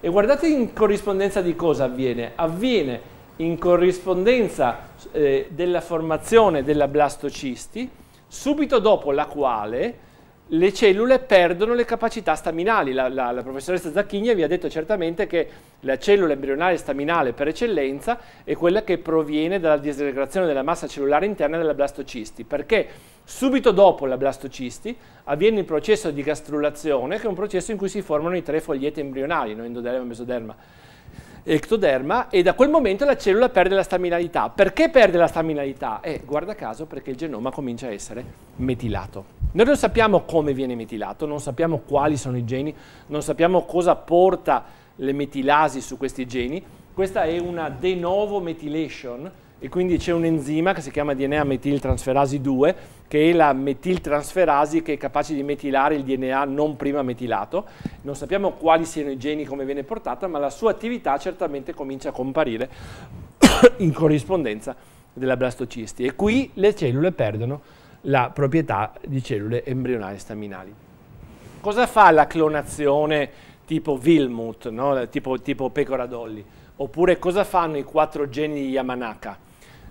e guardate in corrispondenza di cosa avviene. Avviene in corrispondenza eh, della formazione della blastocisti, subito dopo la quale le cellule perdono le capacità staminali. La, la, la, professoressa Zacchini vi ha detto certamente che la cellula embrionale staminale per eccellenza è quella che proviene dalla disintegrazione della massa cellulare interna della blastocisti, perché subito dopo la blastocisti avviene il processo di gastrulazione, che è un processo in cui si formano i tre foglietti embrionali, no? endoderma, e mesoderma ectoderma e da quel momento la cellula perde la staminalità. Perché perde la staminalità? Eh, guarda caso perché il genoma comincia a essere metilato. Noi non sappiamo come viene metilato, non sappiamo quali sono i geni, non sappiamo cosa porta le metilasi su questi geni. Questa è una de novo metilation, e quindi c'è un enzima che si chiama DNA metiltransferasi 2 che è la metiltransferasi che è capace di metilare il DNA non prima metilato. Non sappiamo quali siano i geni, come viene portata, ma la sua attività certamente comincia a comparire in corrispondenza della blastocisti e qui le cellule perdono la proprietà di cellule embrionali staminali. Cosa fa la clonazione tipo Wilmut, no? tipo, tipo dolly? Oppure cosa fanno i quattro geni di Yamanaka?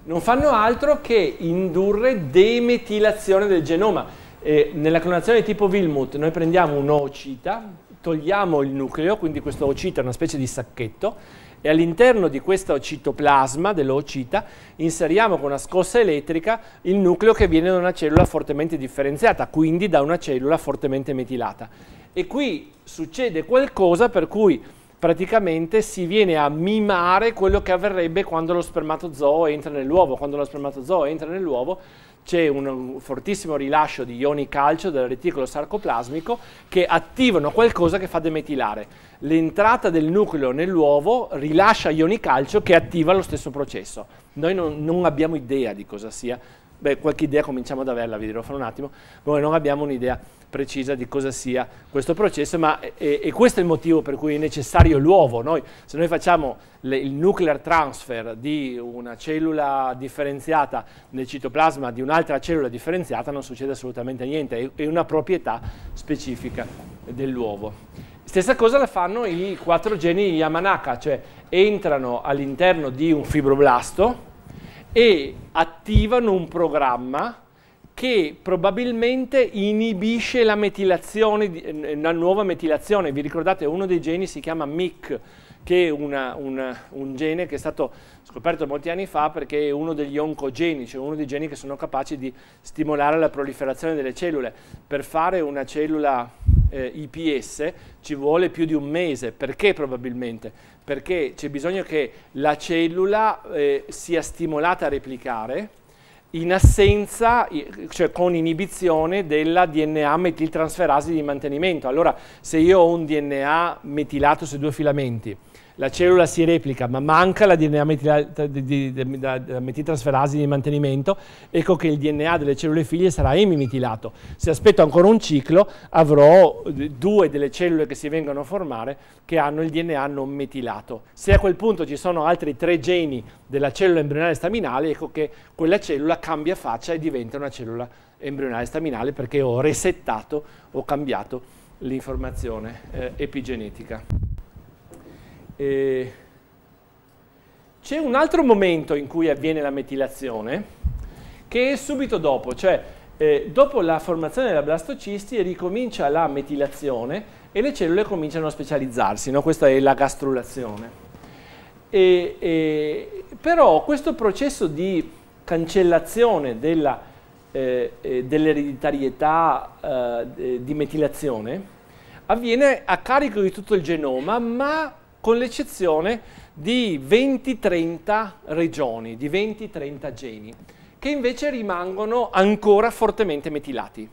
non fanno altro che indurre demetilazione del genoma. Eh, nella clonazione tipo Wilmut noi prendiamo un oocita, togliamo il nucleo, quindi questo oocita è una specie di sacchetto, e all'interno di questo citoplasma dell'oocita inseriamo con una scossa elettrica il nucleo che viene da una cellula fortemente differenziata, quindi da una cellula fortemente metilata. E qui succede qualcosa per cui praticamente si viene a mimare quello che avverrebbe quando lo spermatozoo entra nell'uovo. Quando lo spermatozoo entra nell'uovo c'è un fortissimo rilascio di ioni calcio del reticolo sarcoplasmico che attivano qualcosa che fa demetilare. L'entrata del nucleo nell'uovo rilascia ioni calcio che attiva lo stesso processo. Noi non, non abbiamo idea di cosa sia. Beh, qualche idea cominciamo ad averla, vi dirò fra un attimo. Noi non abbiamo un'idea precisa di cosa sia questo processo, ma e, e questo è il motivo per cui è necessario l'uovo. Noi, se noi facciamo le, il nuclear transfer di una cellula differenziata nel citoplasma di un'altra cellula differenziata, non succede assolutamente niente, è, è una proprietà specifica dell'uovo. Stessa cosa la fanno i quattro geni Yamanaka, cioè entrano all'interno di un fibroblasto e attivano un programma che probabilmente inibisce la metilazione, una nuova metilazione. Vi ricordate, uno dei geni si chiama MIC, che è una, una, un gene che è stato scoperto molti anni fa perché è uno degli oncogeni, cioè uno dei geni che sono capaci di stimolare la proliferazione delle cellule. Per fare una cellula eh, IPS ci vuole più di un mese, perché probabilmente? Perché c'è bisogno che la cellula eh, sia stimolata a replicare, in assenza, cioè con inibizione della DNA metiltransferasi di mantenimento. Allora, se io ho un DNA metilato sui due filamenti, la cellula si replica ma manca la DNA metiltrasferasi di mantenimento, ecco che il DNA delle cellule figlie sarà emimetilato. Se aspetto ancora un ciclo avrò due delle cellule che si vengono a formare che hanno il DNA non metilato. Se a quel punto ci sono altri tre geni della cellula embrionale staminale, ecco che quella cellula cambia faccia e diventa una cellula embrionale staminale perché ho resettato, ho cambiato l'informazione eh, epigenetica. Eh, c'è un altro momento in cui avviene la metilazione che è subito dopo, cioè eh, dopo la formazione della blastocisti ricomincia la metilazione e le cellule cominciano a specializzarsi, no? questa è la gastrulazione. E, e, però questo processo di cancellazione eh, eh, dell'ereditarietà eh, dell eh, di metilazione avviene a carico di tutto il genoma, ma con l'eccezione di 20-30 regioni, di 20-30 geni, che invece rimangono ancora fortemente metilati.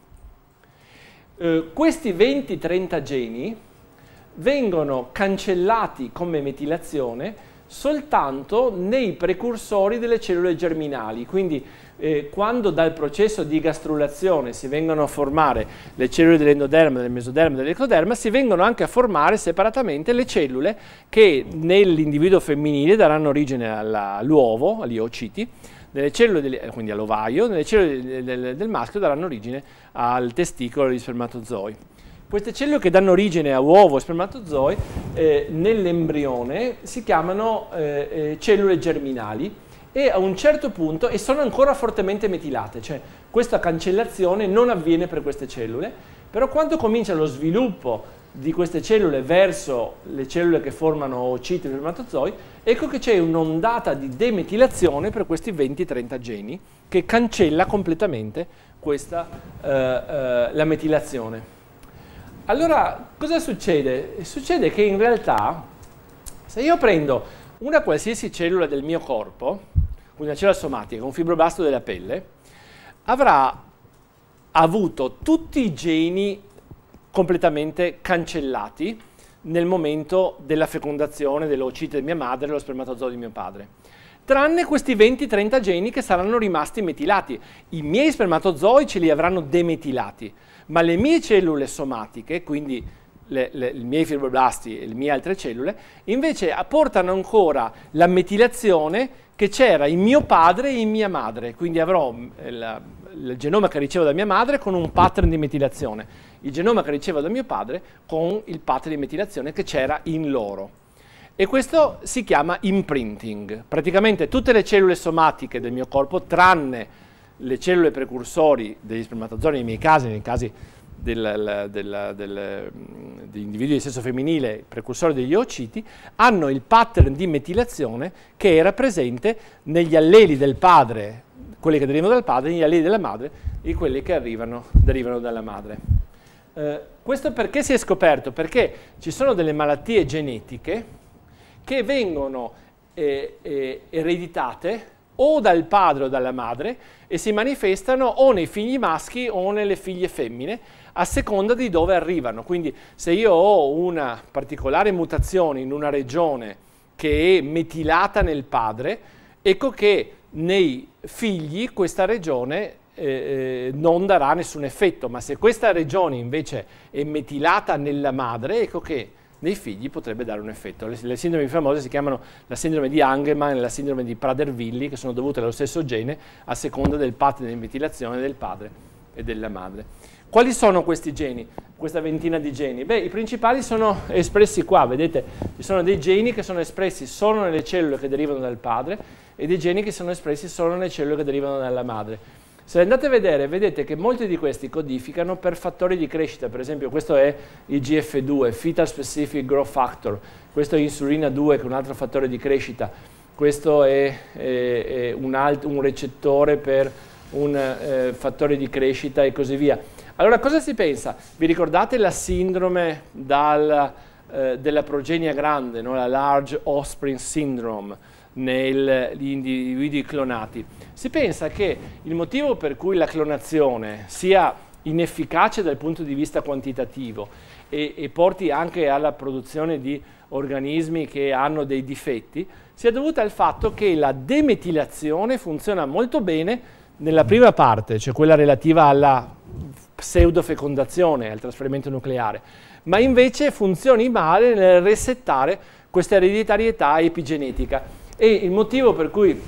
Eh, questi 20-30 geni vengono cancellati come metilazione soltanto nei precursori delle cellule germinali, quindi eh, quando dal processo di gastrulazione si vengono a formare le cellule dell'endoderma, del mesoderma, dell'ectoderma, si vengono anche a formare separatamente le cellule che nell'individuo femminile daranno origine all'uovo, agli oociti, nelle cellule eh, quindi all'ovaio, nelle cellule del, del, del maschio daranno origine al testicolo e agli spermatozoi. Queste cellule che danno origine a uovo e spermatozoi eh, nell'embrione si chiamano eh, eh cellule germinali e a un certo punto, e sono ancora fortemente metilate, cioè questa cancellazione non avviene per queste cellule, però quando comincia lo sviluppo di queste cellule verso le cellule che formano oociti e spermatozoi, ecco che c'è un'ondata di demetilazione per questi 20-30 geni che cancella completamente questa, eh, eh, la metilazione. Allora, cosa succede? Succede che in realtà, se io prendo una qualsiasi cellula del mio corpo, una cellula somatica un fibroblasto della pelle, avrà avuto tutti i geni completamente cancellati nel momento della fecondazione dell'oocite di mia madre e dello spermatozoo di mio padre. Tranne questi 20-30 geni che saranno rimasti metilati. I miei spermatozoi ce li avranno demetilati, ma le mie cellule somatiche, quindi le, le, i miei fibroblasti e le mie altre cellule, invece portano ancora la metilazione che c'era in mio padre e in mia madre, quindi avrò il, mm, eh, il, genoma che ricevo da mia madre con un pattern di metilazione, il genoma che ricevo da mio padre con il pattern di metilazione che c'era in loro. E questo si chiama imprinting. Praticamente tutte le cellule somatiche del mio corpo, tranne le cellule precursori degli spermatozoi nei miei casi, nei casi del, del, del, mm, di individui di sesso femminile, precursori degli oociti, hanno il pattern di metilazione che era presente negli alleli del padre, quelli che derivano dal padre, negli alleli della madre e quelli che arrivano, derivano dalla madre. Eh, questo perché si è scoperto? Perché ci sono delle malattie genetiche che vengono eh, eh, ereditate o dal padre o dalla madre e si manifestano o nei figli maschi o nelle figlie femmine a seconda di dove arrivano. Quindi se io ho una particolare mutazione in una regione che è metilata nel padre, ecco che nei figli questa regione eh, eh non darà nessun effetto, ma se questa regione invece è metilata nella madre, ecco che nei figli potrebbe dare un effetto. Le, le sindromi famose si chiamano la sindrome di Angeman e la sindrome di Prader-Willi, che sono dovute allo stesso gene a seconda del pattern di metilazione del padre e della madre. Quali sono questi geni, questa ventina di geni? Beh, i principali sono espressi qua, vedete, ci sono dei geni che sono espressi solo nelle cellule che derivano dal padre e dei geni che sono espressi solo nelle cellule che derivano dalla madre. Se andate a vedere, vedete che molti di questi codificano per fattori di crescita, per esempio questo è IGF2, Fetal Specific Growth Factor, questo è Insulina 2 che è un altro fattore di crescita, questo è, è, è un, alt, un, recettore per un eh, fattore di crescita e così via allora cosa si pensa? Vi ricordate la sindrome dal, eh, della progenia grande, no? la Large Offspring Syndrome? negli individui clonati. Si pensa che il motivo per cui la clonazione sia inefficace dal punto di vista quantitativo e, e, porti anche alla produzione di organismi che hanno dei difetti, sia dovuta al fatto che la demetilazione funziona molto bene nella prima parte, cioè quella relativa alla pseudofecondazione, al trasferimento nucleare, ma invece funzioni male nel resettare questa ereditarietà epigenetica. E il motivo per cui,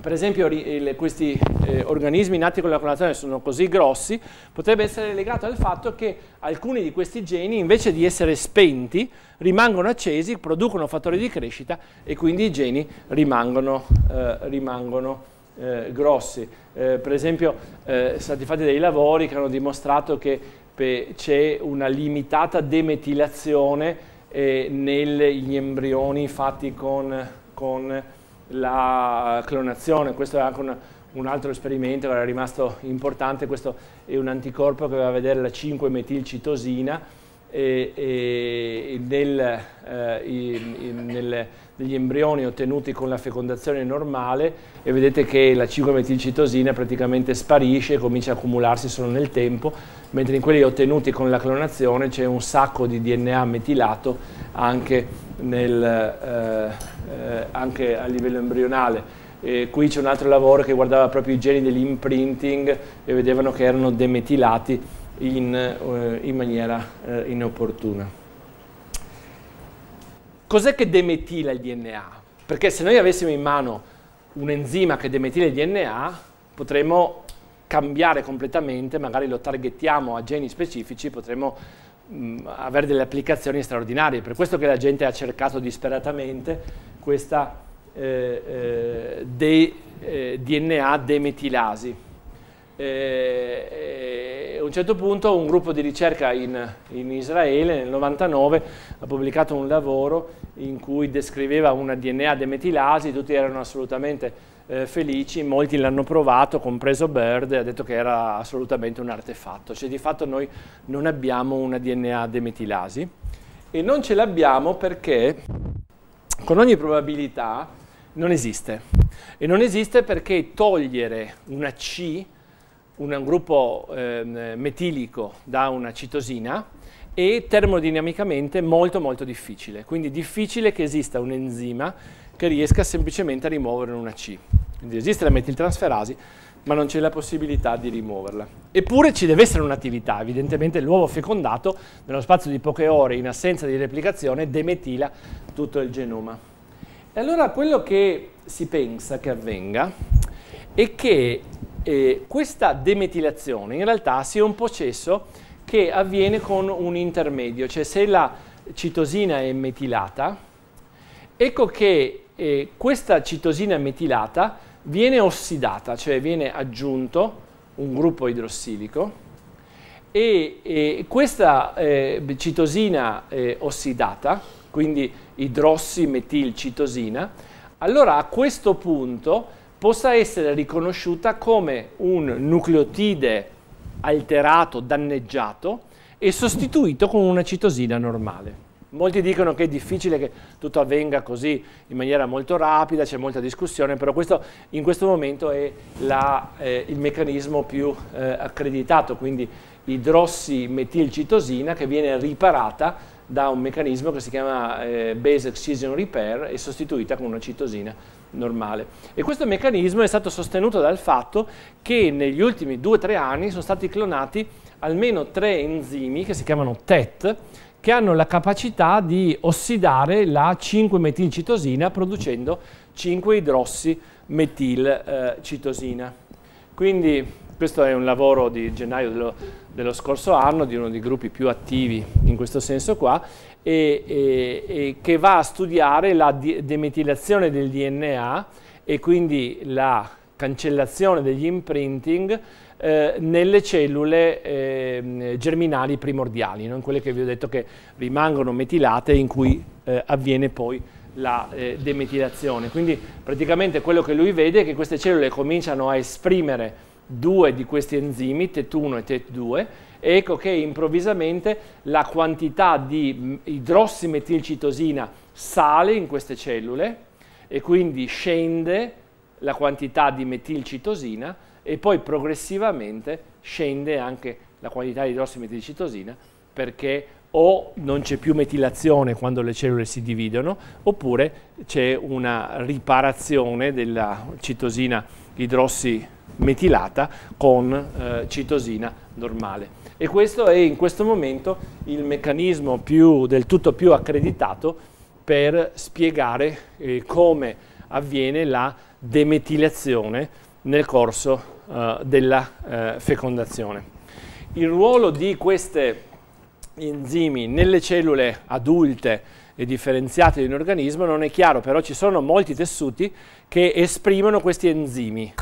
per esempio, questi eh, organismi nati con la clonazione sono così grossi potrebbe essere legato al fatto che alcuni di questi geni, invece di essere spenti, rimangono accesi, producono fattori di crescita e quindi i geni rimangono, eh, rimangono eh, grossi. Eh, per esempio eh, sono stati fatti dei lavori che hanno dimostrato che c'è una limitata demetilazione eh, negli embrioni fatti con, con, la clonazione. Questo è anche un, un altro esperimento che era rimasto importante, questo è un anticorpo che va a vedere la 5-metilcitosina eh, e, e nel, eh, in, in, nel, degli embrioni ottenuti con la fecondazione normale e vedete che la 5-metilcitosina praticamente sparisce e comincia a accumularsi solo nel tempo, mentre in quelli ottenuti con la clonazione c'è un sacco di DNA metilato anche, nel, eh, eh, anche a livello embrionale. E qui c'è un altro lavoro che guardava proprio i geni dell'imprinting e vedevano che erano demetilati in, eh, in maniera eh, inopportuna. Cos'è che demetila il DNA? Perché se noi avessimo in mano un enzima che demetila il DNA, potremmo cambiare completamente, magari lo targhettiamo a geni specifici, potremmo mh, mm, avere delle applicazioni straordinarie. Per questo che la gente ha cercato disperatamente questa eh, eh, de, eh, DNA demetilasi. E eh, eh, a un certo punto un gruppo di ricerca in, in Israele nel 99 ha pubblicato un lavoro in cui descriveva una DNA demetilasi, tutti erano assolutamente eh, felici, molti l'hanno provato, compreso Bird, e ha detto che era assolutamente un artefatto, cioè di fatto noi non abbiamo una DNA demetilasi e non ce l'abbiamo perché con ogni probabilità non esiste e non esiste perché togliere una C un gruppo eh, metilico da una citosina e termodinamicamente molto molto difficile, quindi difficile che esista un enzima che riesca semplicemente a rimuovere una C. Quindi esiste la metiltransferasi, ma non c'è la possibilità di rimuoverla. Eppure ci deve essere un'attività, evidentemente l'uovo fecondato nello spazio di poche ore in assenza di replicazione demetila tutto il genoma. E allora quello che si pensa che avvenga è che eh, questa demetilazione in realtà sia un processo che avviene con un intermedio, cioè se la citosina è metilata, ecco che eh, questa citosina metilata viene ossidata, cioè viene aggiunto un gruppo idrossilico e, e questa eh, citosina eh, ossidata, quindi idrossimetilcitosina, allora a questo punto possa essere riconosciuta come un nucleotide alterato, danneggiato e sostituito con una citosina normale. Molti dicono che è difficile che tutto avvenga così in maniera molto rapida, c'è molta discussione, però questo, in questo momento è la, eh, il meccanismo più eh, accreditato, quindi idrossimetilcitosina che viene riparata da un meccanismo che si chiama eh, Base Excision Repair e sostituita con una citosina normale. E questo meccanismo è stato sostenuto dal fatto che negli ultimi 2-3 anni sono stati clonati almeno 3 enzimi che si chiamano TET che hanno la capacità di ossidare la 5-metilcitosina producendo 5-idrossi-metilcitosina. Quindi questo è un lavoro di gennaio dello, dello, scorso anno di uno dei gruppi più attivi in questo senso qua e, e, e che va a studiare la demetilazione del DNA e quindi la cancellazione degli imprinting eh, nelle cellule eh, germinali primordiali, non quelle che vi ho detto che rimangono metilate in cui eh, avviene poi la eh, demetilazione. Quindi praticamente quello che lui vede è che queste cellule cominciano a esprimere due di questi enzimi, TET1 e TET2, ecco che improvvisamente la quantità di mm, idrossimetilcitosina sale in queste cellule e quindi scende la quantità di metilcitosina e poi progressivamente scende anche la quantità di idrossimetilcitosina perché o non c'è più metilazione quando le cellule si dividono, oppure c'è una riparazione della citosina idrossi metilata con eh, citosina normale. E questo è in questo momento il meccanismo più, del tutto più accreditato per spiegare eh, come avviene la demetilazione nel corso eh, della eh, fecondazione. Il ruolo di queste enzimi nelle cellule adulte e differenziate di un organismo non è chiaro, però ci sono molti tessuti che esprimono questi enzimi.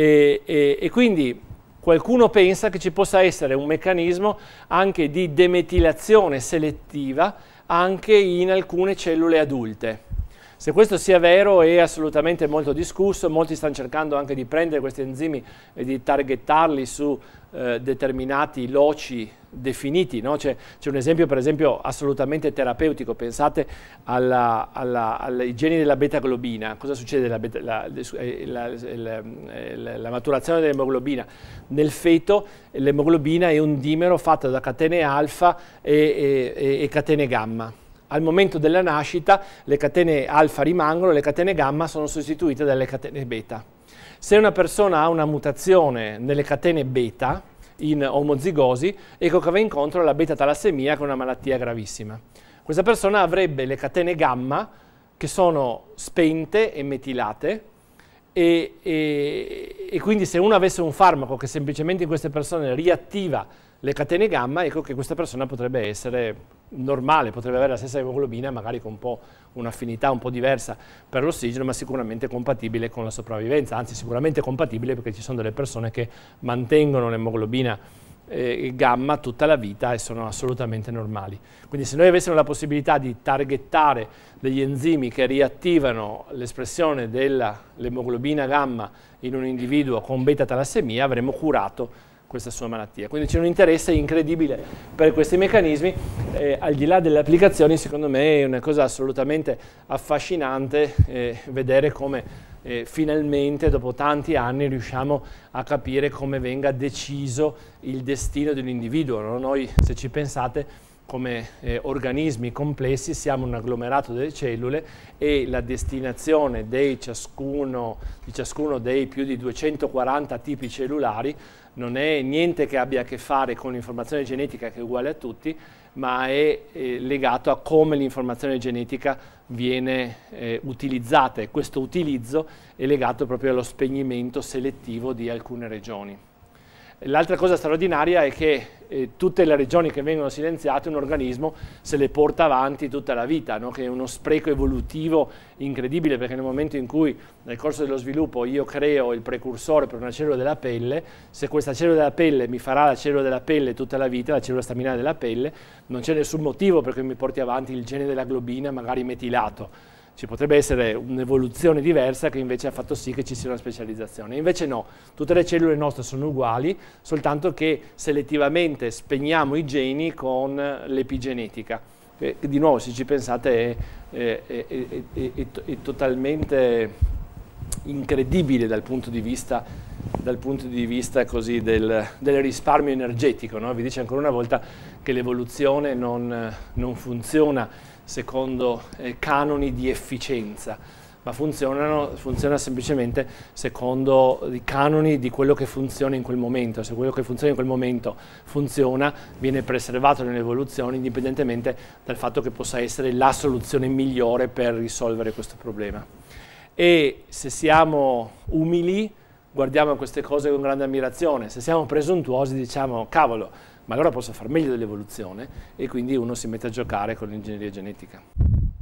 E, e, e quindi qualcuno pensa che ci possa essere un meccanismo anche di demetilazione selettiva anche in alcune cellule adulte. Se questo sia vero è assolutamente molto discusso, molti stanno cercando anche di prendere questi enzimi e di targettarli su eh, determinati loci definiti. No? C'è, un esempio per esempio assolutamente terapeutico, pensate all'igiene all della beta-globina, cosa succede alla beta, la, eh, la, eh, la, la, maturazione dell'emoglobina? Nel feto l'emoglobina è un dimero fatto da catene alfa e, e, e catene gamma. Al momento della nascita le catene alfa rimangono, le catene gamma sono sostituite dalle catene beta. Se una persona ha una mutazione nelle catene beta, in omozigosi, ecco che va incontro alla beta-talassemia che è una malattia gravissima. Questa persona avrebbe le catene gamma che sono spente e metilate e, e, e quindi se uno avesse un farmaco che semplicemente in queste persone riattiva le catene gamma, ecco che questa persona potrebbe essere normale, potrebbe avere la stessa emoglobina, magari con un po' un'affinità un po' diversa per l'ossigeno, ma sicuramente compatibile con la sopravvivenza, anzi sicuramente compatibile perché ci sono delle persone che mantengono l'emoglobina eh, gamma tutta la vita e sono assolutamente normali. Quindi se noi avessimo la possibilità di targettare degli enzimi che riattivano l'espressione dell'emoglobina gamma in un individuo con beta talassemia, avremmo curato questa sua malattia. Quindi c'è un interesse incredibile per questi meccanismi, eh, al di là delle applicazioni secondo me è una cosa assolutamente affascinante eh, vedere come eh, finalmente dopo tanti anni riusciamo a capire come venga deciso il destino dell'individuo. No? Noi se ci pensate come eh, organismi complessi siamo un agglomerato delle cellule e la destinazione ciascuno, di ciascuno dei più di 240 tipi cellulari non è niente che abbia a che fare con l'informazione genetica che è uguale a tutti, ma è eh, legato a come l'informazione genetica viene eh, utilizzata e questo utilizzo è legato proprio allo spegnimento selettivo di alcune regioni. L'altra cosa straordinaria è che eh, tutte le regioni che vengono silenziate un organismo se le porta avanti tutta la vita, no? che è uno spreco evolutivo incredibile perché nel momento in cui nel corso dello sviluppo io creo il precursore per una cellula della pelle, se questa cellula della pelle mi farà la cellula della pelle tutta la vita, la cellula staminale della pelle, non c'è nessun motivo perché mi porti avanti il gene della globina magari metilato ci potrebbe essere un'evoluzione diversa che invece ha fatto sì che ci sia una specializzazione. Invece no, tutte le cellule nostre sono uguali, soltanto che selettivamente spegniamo i geni con l'epigenetica. Che, di nuovo, se ci pensate, è, è, è, è totalmente incredibile dal punto di vista dal punto di vista così del, del risparmio energetico. No? Vi dice ancora una volta che l'evoluzione non, non funziona secondo eh, canoni di efficienza, ma funziona semplicemente secondo i canoni di quello che funziona in quel momento. Se quello che funziona in quel momento funziona, viene preservato nell'evoluzione indipendentemente dal fatto che possa essere la soluzione migliore per risolvere questo problema. E se siamo umili, guardiamo queste cose con grande ammirazione, se siamo presuntuosi diciamo cavolo, ma allora posso far meglio dell'evoluzione e quindi uno si mette a giocare con l'ingegneria genetica.